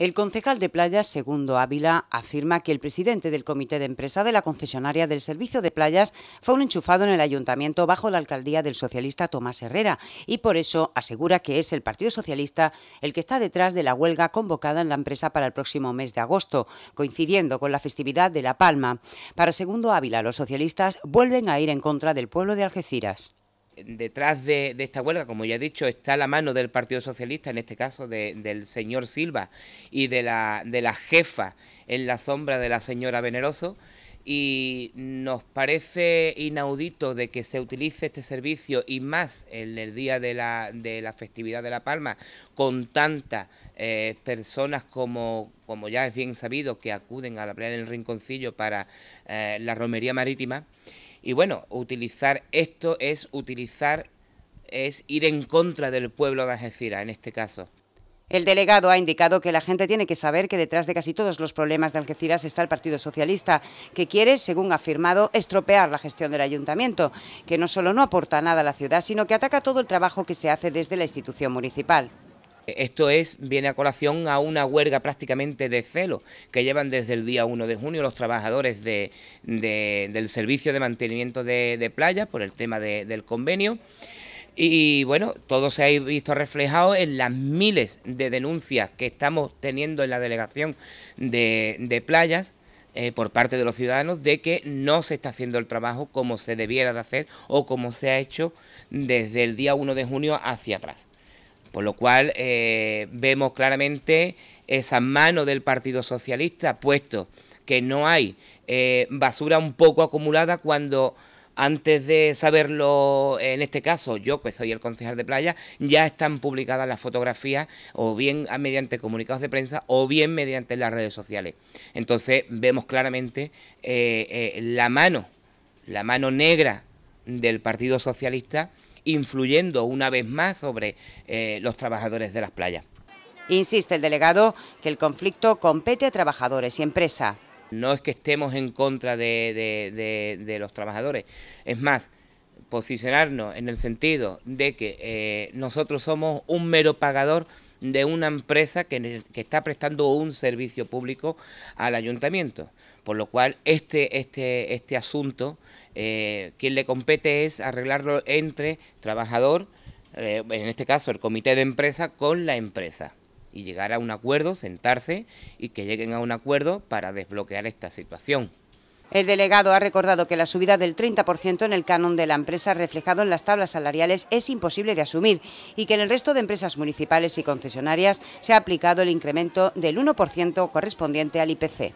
El concejal de playas, Segundo Ávila, afirma que el presidente del comité de empresa de la concesionaria del servicio de playas fue un enchufado en el ayuntamiento bajo la alcaldía del socialista Tomás Herrera y por eso asegura que es el Partido Socialista el que está detrás de la huelga convocada en la empresa para el próximo mes de agosto, coincidiendo con la festividad de La Palma. Para Segundo Ávila, los socialistas vuelven a ir en contra del pueblo de Algeciras detrás de, esta huelga, como ya he dicho, está la mano del Partido Socialista, en este caso del señor Silva y de la, de la jefa en la sombra de la señora Veneroso. Y nos parece inaudito de que se utilice este servicio y más en el día de la, de la festividad de La Palma con tantas eh, personas como, como ya es bien sabido que acuden a la playa del Rinconcillo para eh, la romería marítima. Y bueno, utilizar esto es utilizar, es ir en contra del pueblo de Algeciras en este caso. El delegado ha indicado que la gente tiene que saber que detrás de casi todos los problemas de Algeciras está el Partido Socialista, que quiere, según ha afirmado, estropear la gestión del ayuntamiento, que no solo no aporta nada a la ciudad, sino que ataca todo el trabajo que se hace desde la institución municipal. Esto es, viene a colación a una huelga prácticamente de celo que llevan desde el día 1 de junio los trabajadores de, del servicio de mantenimiento de, de playas por el tema del convenio. Y bueno, todo se ha visto reflejado en las miles de denuncias que estamos teniendo en la delegación de playas eh, por parte de los ciudadanos de que no se está haciendo el trabajo como se debiera de hacer o como se ha hecho desde el día 1 de junio hacia atrás. Por lo cual eh, vemos claramente esa mano del Partido Socialista, puesto que no hay eh, basura un poco acumulada cuando antes de saberlo, en este caso, yo que soy el concejal de playa, ya están publicadas las fotografías o bien mediante comunicados de prensa o bien mediante las redes sociales. Entonces vemos claramente eh, la mano, la mano negra del Partido Socialista influyendo una vez más sobre eh, los trabajadores de las playas. Insiste el delegado que el conflicto compete a trabajadores y empresa. No es que estemos en contra de, los trabajadores, es más, posicionarnos en el sentido de que eh, nosotros somos un mero pagador de una empresa que, está prestando un servicio público al ayuntamiento. Por lo cual, este, este, este asunto, eh, quien le compete es arreglarlo entre trabajador, eh, en este caso el comité de empresa, con la empresa y llegar a un acuerdo, sentarse y que lleguen a un acuerdo para desbloquear esta situación. El delegado ha recordado que la subida del 30% en el canon de la empresa reflejado en las tablas salariales es imposible de asumir y que en el resto de empresas municipales y concesionarias se ha aplicado el incremento del 1% correspondiente al IPC.